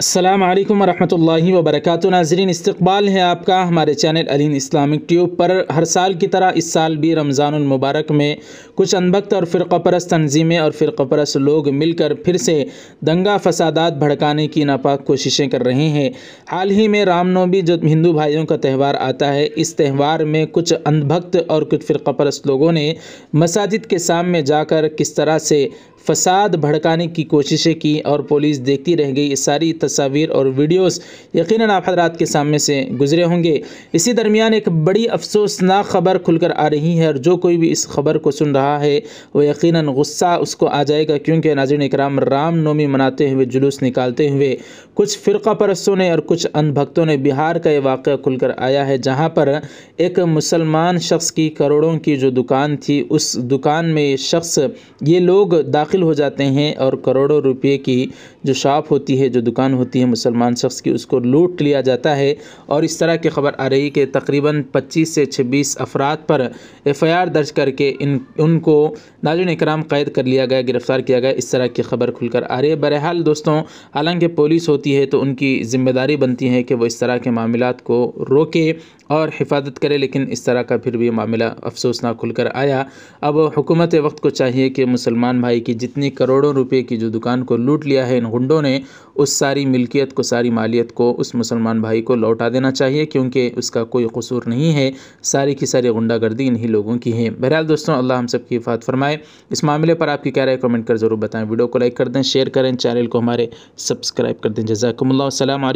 अल्लाम वरहमल वबरक नाजरीन इस्तबाल है आपका हमारे चैनल अलीन इस्लामिक ट्यूब पर हर साल की तरह इस साल भी रमज़ानमबारक में कुछ अनबक्त और फिर परस्त तनज़ीमें और फिर परस्त लोग मिलकर फिर से दंगा फसादात भड़काने की नापाक कोशिशें कर रहे हैं हाल ही में रामनवमी जो हिंदू भाइयों का त्यौहार आता है इस त्यौहार में कुछ अनभक्त और कुछ फ़िरपरस परस्त लोगों ने मसाजिद के सामने जाकर किस तरह से फसाद भड़काने की कोशिशें की और पुलिस देखती रह गई सारी तस्वीर और वीडियोस यकीनन आप हजरात के सामने से गुजरे होंगे इसी दरमियान एक बड़ी अफसोसनाक खबर खुलकर आ रही है और जो कोई भी इस खबर को सुन रहा है वो यकीन गुस्सा उसको आ जाएगा क्योंकि नाजिन इकराम रामनवमी मनाते हुए जुलूस निकालते हुए कुछ फ़िरका परस्तों ने और कुछ अनभक्तों ने बिहार का ये वाक़ खुलकर आया है जहाँ पर एक मुसलमान शख्स की करोड़ों की जो दुकान थी उस दुकान में शख्स ये लोग दाखिल दाखिल हो जाते हैं और करोड़ों रुपये की जो शॉप होती है जो दुकान होती है मुसलमान शख्स की उसको लूट लिया जाता है और इस तरह की खबर आ रही कि तकरीबन पच्चीस से छब्बीस अफराद पर आर दर्ज करके इन उनको नाजन इकराम कैद कर लिया गया गिरफ़्तार किया गया इस तरह की खबर खुलकर आ रही है बहरहाल दोस्तों हालांकि पुलिस होती है तो उनकी ज़िम्मेदारी बनती है कि वो इस तरह के मामला को रोके और हिफाजत करे लेकिन इस तरह का फिर भी मामला अफसोसनाक खुलकर आया अब हुकूमत वक्त को चाहिए कि मुसलमान भाई की जितनी करोड़ों रुपए की जो दुकान को लूट लिया है इन गुंडों ने उस सारी मिल्कियत को सारी मालियत को उस मुसलमान भाई को लौटा देना चाहिए क्योंकि उसका कोई कसूर नहीं है सारी की सारी गुंडागर्दी इन्हीं लोगों की है बहरहाल दोस्तों अल्लाह हम सब की हिफात फरमाए इस मामले पर आपकी क्या राय कमेंट कर ज़रूर बताएं वीडियो को लाइक कर दें शेयर करें चैनल को हमारे सब्सक्राइब कर दें जजाकम्ला अल्लाम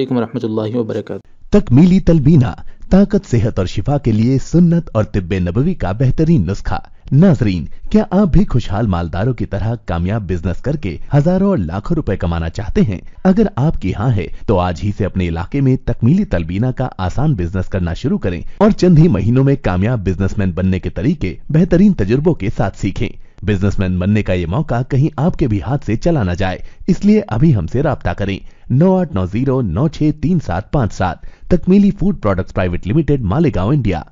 वरक तकमीली तलबीना ताकत सेहत और शिफा के लिए सुन्नत और तिब्बे नबवी का बेहतरीन नुस्खा नाजरीन क्या आप भी खुशहाल मालदारों की तरह कामयाब बिजनेस करके हजारों और लाखों रुपए कमाना चाहते हैं अगर आपकी हाँ है तो आज ही से अपने इलाके में तकमीली तलबीना का आसान बिजनेस करना शुरू करें और चंद ही महीनों में कामयाब बिजनेसमैन बनने के तरीके बेहतरीन तजुर्बों के साथ सीखें बिजनेसमैन बनने का ये मौका कहीं आपके भी हाथ से चला ना जाए इसलिए अभी हमसे रबता करें नौ आठ नौ जीरो नौ छह तीन सात पाँच सात तकमीली food products private limited Malegaon India